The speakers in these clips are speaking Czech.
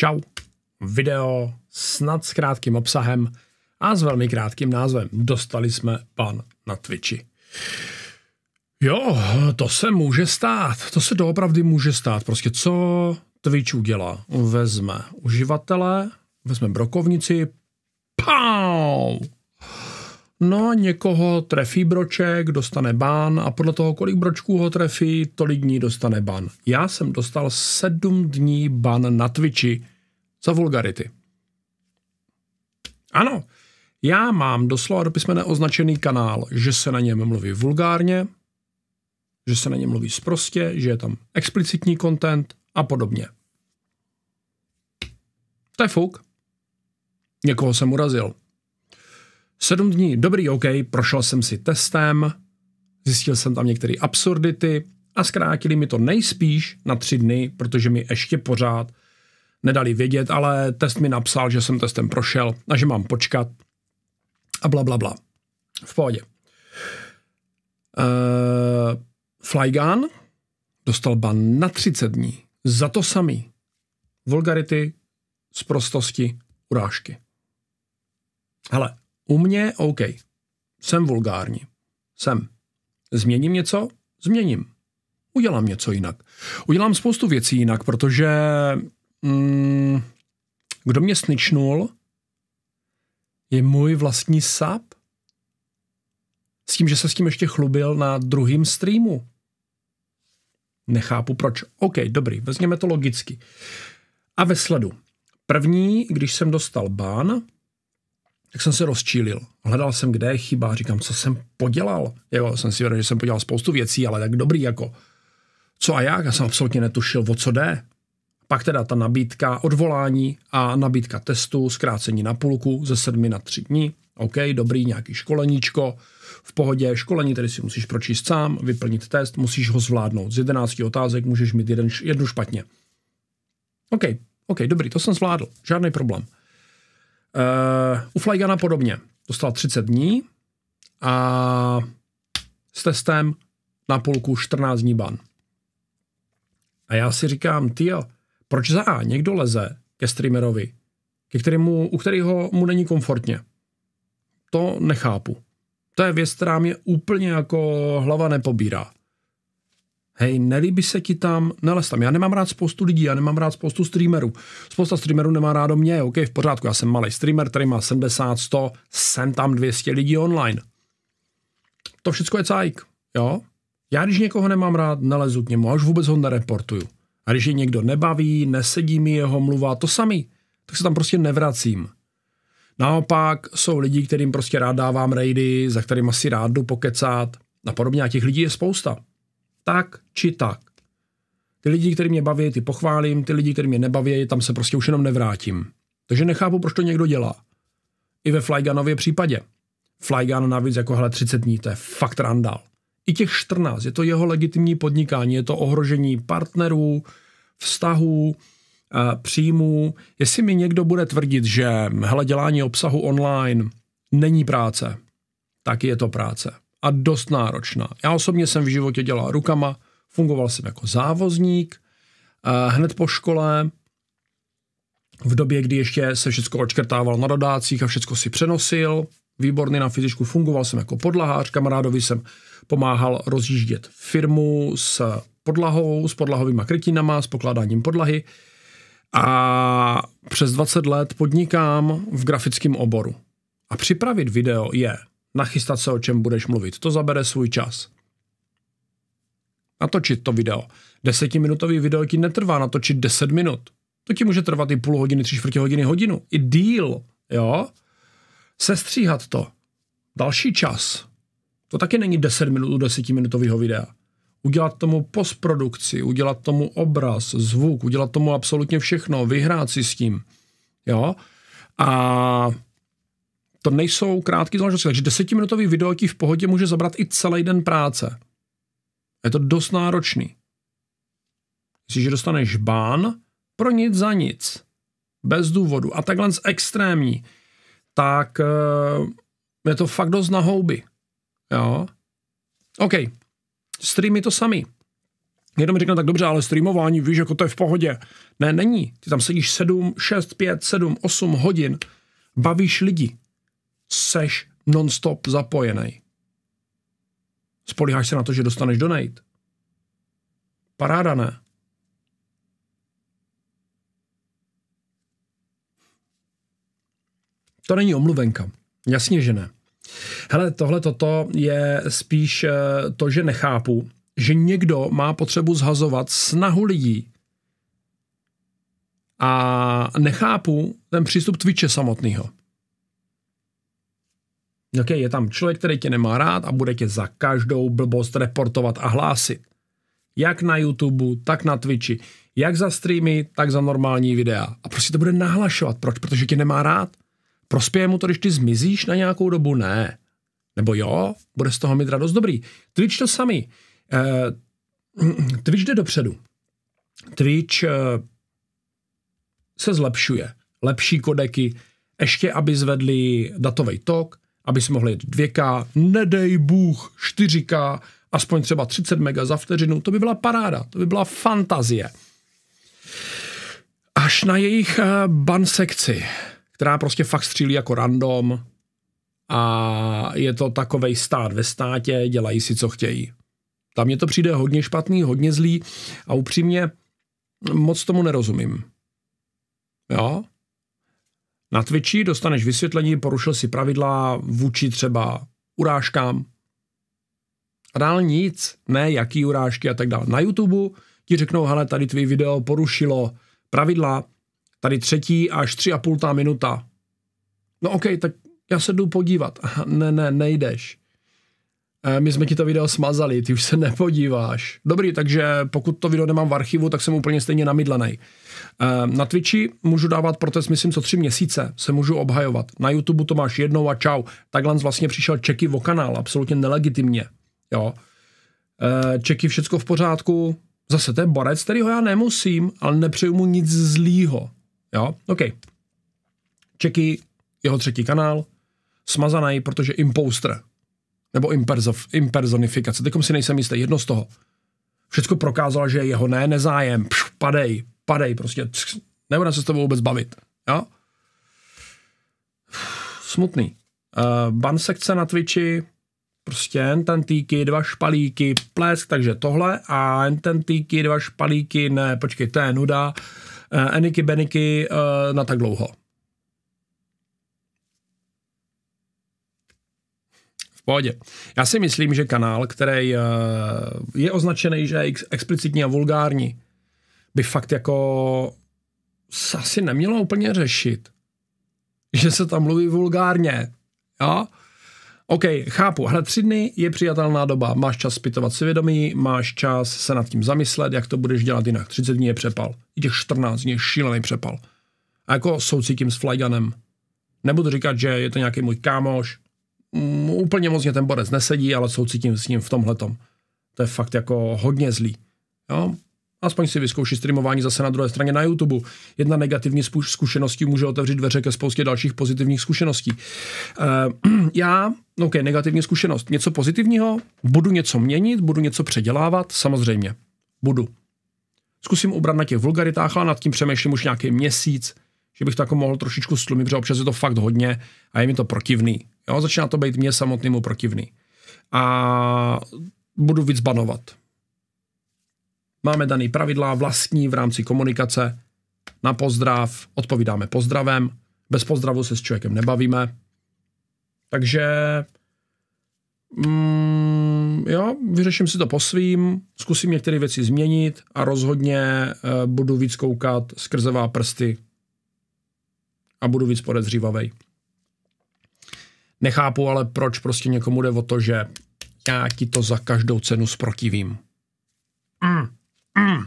Čau. Video snad s krátkým obsahem a s velmi krátkým názvem. Dostali jsme pan na Twitchi. Jo, to se může stát. To se doopravdy může stát. Prostě co Twitch udělá? Vezme uživatele, vezme brokovnici, pau! No, někoho trefí broček, dostane ban, a podle toho, kolik bročků ho trefí, tolik dní dostane ban. Já jsem dostal sedm dní ban na Twitchi za vulgarity. Ano, já mám doslova do písmene označený kanál, že se na něm mluví vulgárně, že se na něm mluví sprostě, že je tam explicitní content a podobně. To je fuk. Někoho jsem urazil. Sedm dní, dobrý, OK, prošel jsem si testem, zjistil jsem tam některé absurdity a zkrátili mi to nejspíš na tři dny, protože mi ještě pořád nedali vědět, ale test mi napsal, že jsem testem prošel a že mám počkat a bla, bla, bla. V pohodě. Uh, eh, Flygan dostal ban na 30 dní. Za to samý. Vulgarity, z prostosti, urážky. Hele, u mě OK. Jsem vulgární. Jsem. Změním něco? Změním. Udělám něco jinak. Udělám spoustu věcí jinak, protože mm, kdo mě sničnul, je můj vlastní sap. S tím, že se s tím ještě chlubil na druhém streamu. Nechápu proč. OK, dobrý, vezměme to logicky. A ve sledu. První, když jsem dostal bán, tak jsem se rozčílil. Hledal jsem, kde je chyba, říkám, co jsem podělal. Jo, jsem si věděl, že jsem podělal spoustu věcí, ale tak dobrý jako. Co a jak? Já jsem absolutně netušil, o co jde. Pak teda ta nabídka odvolání a nabídka testu, zkrácení na půlku ze sedmi na tři dní. OK, dobrý, nějaký školeníčko, v pohodě, školení tedy si musíš pročíst sám, vyplnit test, musíš ho zvládnout. Z 11 otázek můžeš mít jeden, jednu špatně. OK, OK, dobrý, to jsem zvládl, žádný problém. Uh, u Flygana podobně. Dostal 30 dní a s testem na polku 14 dní ban. A já si říkám, ty proč za A někdo leze ke streamerovi, ke kterému, u kterého mu není komfortně? To nechápu. To je věc, která mě úplně jako hlava nepobírá hej, nelíbí se ti tam, nelez tam. Já nemám rád spoustu lidí, já nemám rád spoustu streamerů. Spousta streamerů nemá rádo mě, OK, v pořádku, já jsem malý streamer, který má 70, 100, jsem tam 200 lidí online. To všechno je cajk, jo? Já když někoho nemám rád, nelezu k němu, až vůbec ho nereportuju. A když je někdo nebaví, nesedí mi jeho mluva, to samý, tak se tam prostě nevracím. Naopak jsou lidi, kterým prostě rád dávám rejdy, za kterým asi rád jdu pokecat a podobně a těch lidí je spousta tak či tak. Ty lidi, kteří mě baví, ty pochválím, ty lidi, kteří mě nebaví, tam se prostě už jenom nevrátím. Takže nechápu, proč to někdo dělá. I ve Flyganově případě. Flygan navíc jako hele 30 dní, to je fakt randál. I těch 14, je to jeho legitimní podnikání, je to ohrožení partnerů, vztahů, eh, příjmů. Jestli mi někdo bude tvrdit, že hm, hele, dělání obsahu online není práce, tak je to práce a dost náročná. Já osobně jsem v životě dělal rukama, fungoval jsem jako závozník, eh, hned po škole, v době, kdy ještě se všechno odškrtával na dodácích a všechno si přenosil, výborný na fyzičku, fungoval jsem jako podlahář, kamarádovi jsem pomáhal rozjíždět firmu s podlahou, s podlahovými krytinama, s pokládáním podlahy a přes 20 let podnikám v grafickém oboru. A připravit video je nachystat se, o čem budeš mluvit. To zabere svůj čas. Natočit to video. Desetiminutový video ti netrvá natočit 10 minut. To ti může trvat i půl hodiny, tři čtvrtě hodiny, hodinu. I díl, jo? Sestříhat to. Další čas. To taky není 10 minut u desetiminutového videa. Udělat tomu postprodukci, udělat tomu obraz, zvuk, udělat tomu absolutně všechno, vyhrát si s tím. Jo? A to nejsou krátké záležitosti, takže desetiminutový video ti v pohodě může zabrat i celý den práce. Je to dost náročný. Myslíš, že dostaneš bán, pro nic za nic, bez důvodu a takhle z extrémní, tak eh, je to fakt dost na houby. Jo? OK, streamy to samý. Někdo mi řekne, tak dobře, ale streamování, víš, jako to je v pohodě. Ne, není. Ty tam sedíš 7, 6, 5, 7, 8 hodin, bavíš lidi seš nonstop zapojený. Spolíháš se na to, že dostaneš donate. Paráda ne. To není omluvenka. Jasně, že ne. Hele, tohle toto je spíš eh, to, že nechápu, že někdo má potřebu zhazovat snahu lidí a nechápu ten přístup Twitche samotného. Okay, je tam člověk, který tě nemá rád a bude tě za každou blbost reportovat a hlásit. Jak na YouTube, tak na Twitchi. Jak za streamy, tak za normální videa. A prostě to bude nahlašovat. Proč? Protože tě nemá rád. Prospěje mu to, když ty zmizíš na nějakou dobu? Ne. Nebo jo, bude z toho mít radost dobrý. Twitch to samý. Uh, Twitch jde dopředu. Twitch uh, se zlepšuje. Lepší kodeky, ještě aby zvedli datový tok, aby jsme mohl jet 2K, nedej bůh 4K, aspoň třeba 30 mega za vteřinu, to by byla paráda, to by byla fantazie. Až na jejich eh, ban sekci, která prostě fakt střílí jako random a je to takovej stát ve státě, dělají si, co chtějí. Tam mě to přijde hodně špatný, hodně zlý a upřímně moc tomu nerozumím. Jo? Na Twitchi dostaneš vysvětlení, porušil si pravidla vůči třeba urážkám. A dál nic, ne jaký urážky a tak dále. Na YouTube ti řeknou, hele, tady tvý video porušilo pravidla, tady třetí až tři a půl minuta. No OK, tak já se jdu podívat. Aha, ne, ne, nejdeš. Eh, my jsme ti to video smazali, ty už se nepodíváš. Dobrý, takže pokud to video nemám v archivu, tak jsem úplně stejně namydlený. Eh, na Twitchi můžu dávat protest, myslím, co tři měsíce se můžu obhajovat. Na YouTube to máš jednou a čau. Takhle vlastně přišel Čeky o kanál, absolutně nelegitimně. Jo. Eh, Čeky všecko v pořádku. Zase to je borec, kterýho já nemusím, ale nepřeju mu nic zlýho. Jo, OK. Čeky, jeho třetí kanál, smazaný, protože imposter nebo imperzov, impersonifikace, teď si nejsem jistý, jedno z toho. Všechno prokázalo, že jeho ne, nezájem, pš, padej, padej, prostě, tch, nebude se s tobou vůbec bavit. Jo? Smutný. Uh, ban sekce na Twitchi, prostě entantíky, dva špalíky, plesk, takže tohle a entantíky, dva špalíky, ne, počkej, to je nuda, uh, eniky, beniky uh, na tak dlouho. V pohodě. Já si myslím, že kanál, který eh, je označený, že je explicitní a vulgární, by fakt jako se asi nemělo úplně řešit. Že se tam mluví vulgárně. Jo? OK, chápu, hra tři dny je přijatelná doba. Máš čas zpytovat vědomí, máš čas se nad tím zamyslet, jak to budeš dělat jinak. 30 dní je přepal. I těch 14 dní je šílený přepal. A jako soucítím s Flyganem. Nebudu říkat, že je to nějaký můj kámoš, úplně moc mě ten borec nesedí, ale soucítím s ním v tomhletom. To je fakt jako hodně zlý. Jo? Aspoň si vyzkouší streamování zase na druhé straně na YouTube. Jedna negativní zkušeností může otevřít dveře ke spoustě dalších pozitivních zkušeností. Uh, já, no ok, negativní zkušenost, něco pozitivního, budu něco měnit, budu něco předělávat, samozřejmě, budu. Zkusím ubrat na těch vulgaritách, ale nad tím přemýšlím už nějaký měsíc, že bych to jako mohl trošičku stlumit, protože občas je to fakt hodně a je mi to protivný. Jo, začíná to být mě samotnému protivný. A budu víc banovat. Máme daný pravidla vlastní v rámci komunikace. Na pozdrav odpovídáme pozdravem. Bez pozdravu se s člověkem nebavíme. Takže mm, jo, vyřeším si to po svým, zkusím některé věci změnit a rozhodně e, budu víc koukat skrzevá prsty a budu víc podezřívavej. Nechápu ale, proč prostě někomu jde o to, že já ti to za každou cenu sprotivím. Mm. Mm.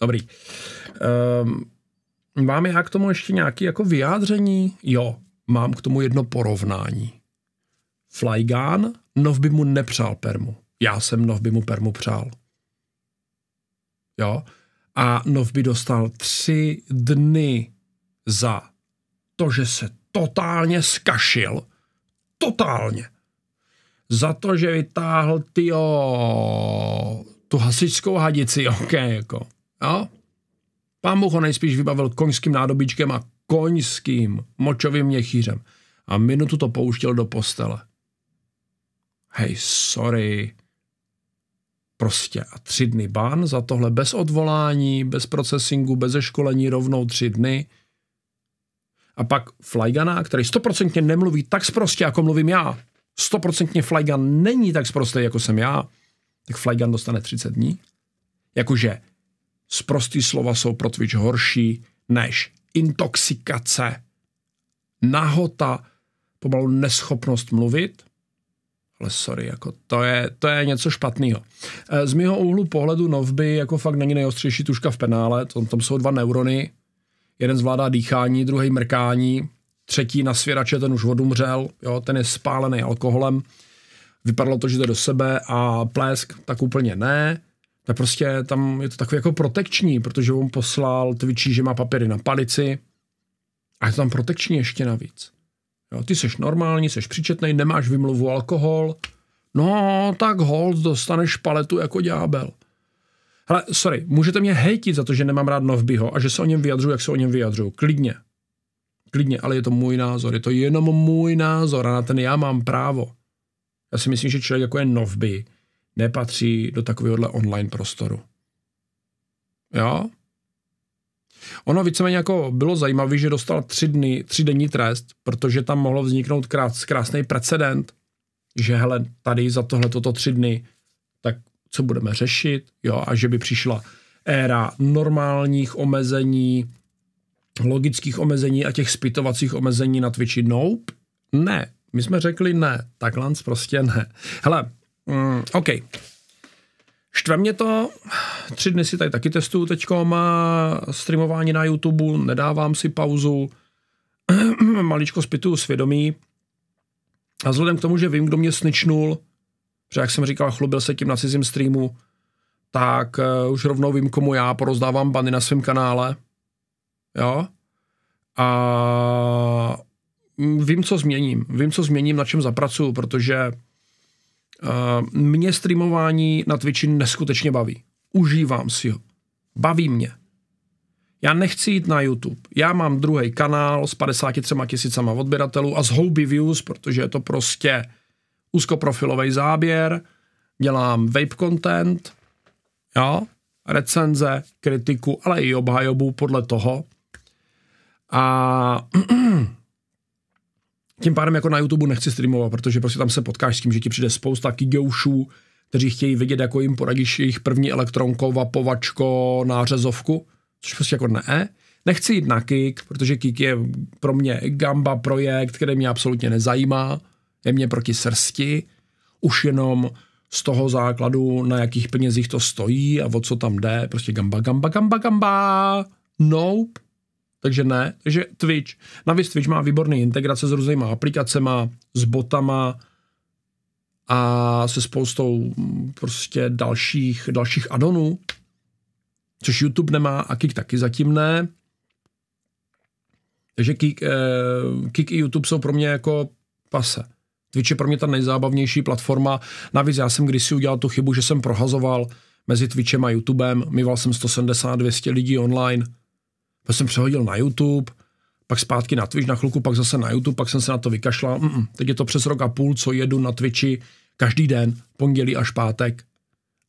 Dobrý. Um, ehm, Máme já k tomu ještě nějaké jako vyjádření? Jo, mám k tomu jedno porovnání. nov Novby mu nepřál permu. Já jsem Novby mu permu přál. Jo? A Novby dostal tři dny za to, že se totálně skašil totálně za to, že vytáhl ty tu hasičskou hadici, ok, jako, jo. Pán Bůh ho nejspíš vybavil koňským nádobičkem a koňským močovým měchýřem a minutu to pouštěl do postele. Hej, sorry. Prostě a tři dny ban za tohle bez odvolání, bez procesingu, bez školení rovnou tři dny – a pak Flygana, který stoprocentně nemluví tak sprostě, jako mluvím já. Stoprocentně Flygan není tak sprostý, jako jsem já. Tak Flygan dostane 30 dní. Jakože sprostý slova jsou pro Twitch horší než intoxikace, nahota, pomalu neschopnost mluvit, ale sorry, jako to je, to je něco špatného. Eh, z mého úhlu pohledu Novby jako fakt není nejostřejší tuška v penále, tam, tam jsou dva neurony, jeden zvládá dýchání, druhý mrkání, třetí na svěrače, ten už odumřel, jo, ten je spálený alkoholem, vypadalo to, že jde do sebe a plesk, tak úplně ne, tak prostě tam je to takový jako protekční, protože on poslal Twitchi, že má papíry na palici a je to tam protekční ještě navíc. Jo, ty seš normální, seš přičetnej, nemáš vymluvu alkohol, no tak hold, dostaneš paletu jako ďábel. Hele, sorry, můžete mě hejtit za to, že nemám rád Novbyho a že se o něm vyjadřuju, jak se o něm vyjadřuju. Klidně. Klidně, ale je to můj názor. Je to jenom můj názor a na ten já mám právo. Já si myslím, že člověk jako je Novby nepatří do takovéhohle online prostoru. Jo? Ono víceméně jako bylo zajímavé, že dostal tři, dny, tři denní trest, protože tam mohlo vzniknout krás, krásný precedent, že hele, tady za tohle toto tři dny co budeme řešit, jo, a že by přišla éra normálních omezení, logických omezení a těch spytovacích omezení na Twitchi. Nope, ne. My jsme řekli ne, takhle prostě ne. Hele, mm, OK. Štve mě to, tři dny si tady taky testuju má streamování na YouTube, nedávám si pauzu, maličko spytuju svědomí a vzhledem k tomu, že vím, kdo mě sničnul, Protože jak jsem říkal, chlubil se tím na cizím streamu, tak uh, už rovnou vím, komu já porozdávám bany na svém kanále. Jo? A mm, vím, co změním. Vím, co změním, na čem zapracuju, protože uh, mě streamování na Twitchi neskutečně baví. Užívám si ho. Baví mě. Já nechci jít na YouTube. Já mám druhý kanál s 53 tisícama odběratelů a z houby views, protože je to prostě úzkoprofilový záběr, dělám vape content, jo, recenze, kritiku, ale i obhajobu podle toho. A tím pádem jako na YouTube nechci streamovat, protože prostě tam se potkáš s tím, že ti přijde spousta kigoušů, kteří chtějí vidět, jako jim poradíš jejich první elektronkou, vapovačko, nářezovku, což prostě jako ne. Nechci jít na Kik, protože Kik je pro mě gamba projekt, který mě absolutně nezajímá jemně proti srsti, už jenom z toho základu, na jakých penězích to stojí a o co tam jde, prostě gamba, gamba, gamba, gamba, nope, takže ne, takže Twitch. Navíc Twitch má výborný integrace s různýma aplikacema, s botama a se spoustou mm, prostě dalších, dalších adonů, což YouTube nemá a Kik taky zatím ne. Takže Kik, eh, Kik i YouTube jsou pro mě jako pase. Twitch je pro mě ta nejzábavnější platforma. Navíc já jsem kdysi udělal tu chybu, že jsem prohazoval mezi Twitchem a YouTubem. Mýval jsem 170-200 lidí online. Pak jsem přehodil na YouTube, pak zpátky na Twitch na chluku, pak zase na YouTube, pak jsem se na to vykašlal. Mm-mm. Teď je to přes rok a půl, co jedu na Twitchi každý den, pondělí až pátek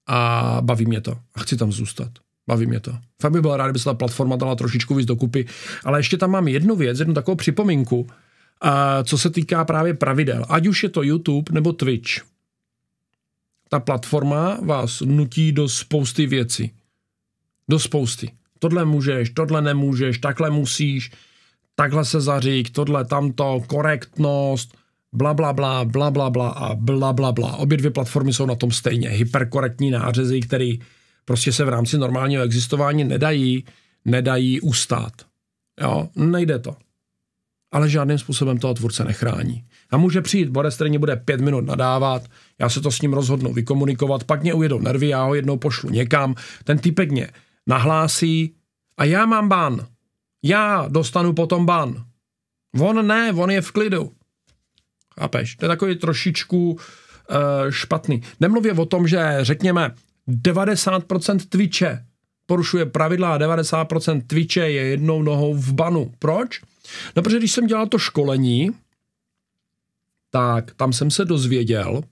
a baví mě to a chci tam zůstat. Baví mě to. Fakt bych byl rád, kdyby se ta platforma dala trošičku víc dokupy, ale ještě tam mám jednu věc, jednu takovou připomínku, co se týká právě pravidel. Ať už je to YouTube nebo Twitch. Ta platforma vás nutí do spousty věcí. Do spousty. Tohle můžeš, tohle nemůžeš, takhle musíš, takhle se zařík, tohle tamto, korektnost, bla, bla, bla, bla, bla, bla a bla, bla, bla. Obě dvě platformy jsou na tom stejně. Hyperkorektní nářezy, které prostě se v rámci normálního existování nedají, nedají ustát. Jo, nejde to ale žádným způsobem toho tvůrce nechrání. A může přijít Borec, který mě bude pět minut nadávat, já se to s ním rozhodnu vykomunikovat, pak mě ujedou nervy, já ho jednou pošlu někam, ten typek mě nahlásí a já mám ban. Já dostanu potom ban. On ne, on je v klidu. Chápeš? To je takový trošičku uh, špatný. Nemluvě o tom, že řekněme 90% Twitche porušuje pravidla a 90% Twitche je jednou nohou v banu. Proč? No, protože když jsem dělal to školení, tak tam jsem se dozvěděl,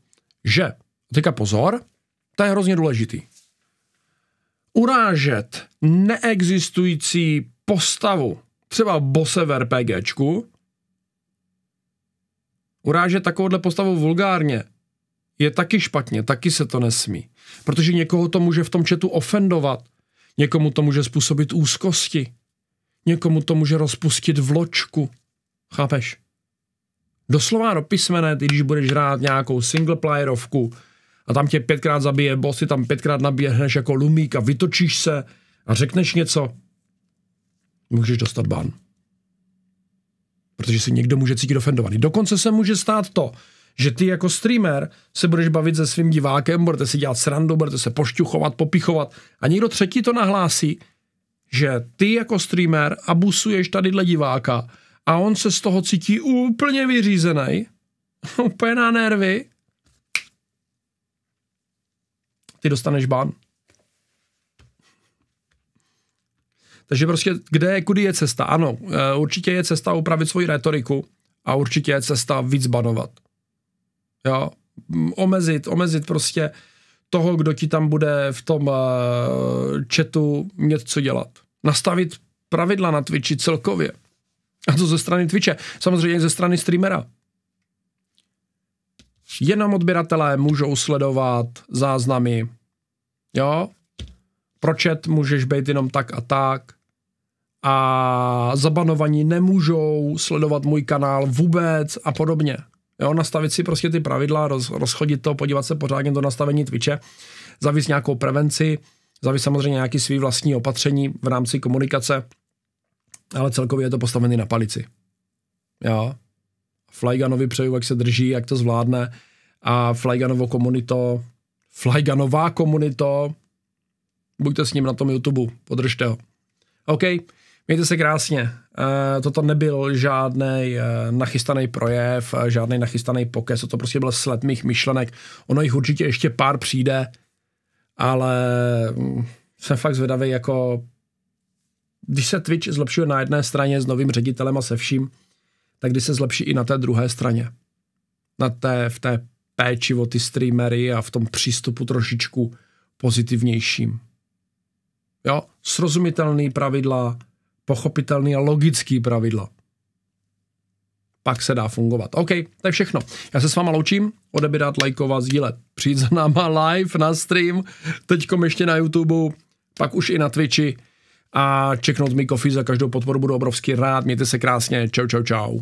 že, teďka pozor, to je hrozně důležitý, urážet neexistující postavu, třeba bose v RPGčku, urážet takovouhle postavu vulgárně, je taky špatně, taky se to nesmí. Protože někoho to může v tom četu ofendovat, někomu to může způsobit úzkosti, Někomu to může rozpustit vločku. Chápeš? Doslova do písmene, ty když budeš hrát nějakou single playerovku a tam tě pětkrát zabije boss, ty tam pětkrát naběhneš jako lumík a vytočíš se a řekneš něco, můžeš dostat ban. Protože si někdo může cítit ofendovaný. Dokonce se může stát to, že ty jako streamer se budeš bavit se svým divákem, budete si dělat srandu, budete se pošťuchovat, popichovat a někdo třetí to nahlásí že ty jako streamer abusuješ tadyhle diváka a on se z toho cítí úplně vyřízený, úplně na nervy, ty dostaneš ban. Takže prostě kde, kudy je cesta? Ano, eh, určitě je cesta upravit svoji retoriku a určitě je cesta víc banovat. Jo, mm, omezit, omezit prostě uh, toho, kdo ti tam bude v tom uh, chatu něco dělat. Nastavit pravidla na Twitchi celkově. A to ze strany Twitche. Samozřejmě ze strany streamera. Jenom odběratelé můžou sledovat záznamy. Jo? Pročet můžeš být jenom tak a tak. A zabanovaní nemůžou sledovat můj kanál vůbec a podobně. Jo, nastavit si prostě ty pravidla, roz, rozchodit to, podívat se pořádně do nastavení Twitche, zavis nějakou prevenci, zavis samozřejmě nějaký svý vlastní opatření v rámci komunikace, ale celkově je to postavený na palici. Jo. Flyganovi přeju, jak se drží, jak to zvládne a Flyganovo komunito, Flyganová komunito, buďte s ním na tom YouTube, podržte ho. OK, Mějte se krásně. Eh, toto nebyl žádný eh, nachystaný projev, žádný nachystaný pokes, to prostě byl sled mých myšlenek. Ono jich určitě ještě pár přijde, ale mm, jsem fakt zvědavý, jako když se Twitch zlepšuje na jedné straně s novým ředitelem a se vším, tak když se zlepší i na té druhé straně. Na té, v té péči o ty streamery a v tom přístupu trošičku pozitivnějším. Jo, srozumitelný pravidla, pochopitelný a logický pravidla. Pak se dá fungovat. OK, to je všechno. Já se s váma loučím, odebírat, lajkovat, sdílet. Přijít za náma live na stream, teďkom ještě na YouTube, pak už i na Twitchi a čeknout mi kofi za každou podporu budu obrovský rád. Mějte se krásně, čau, čau, čau.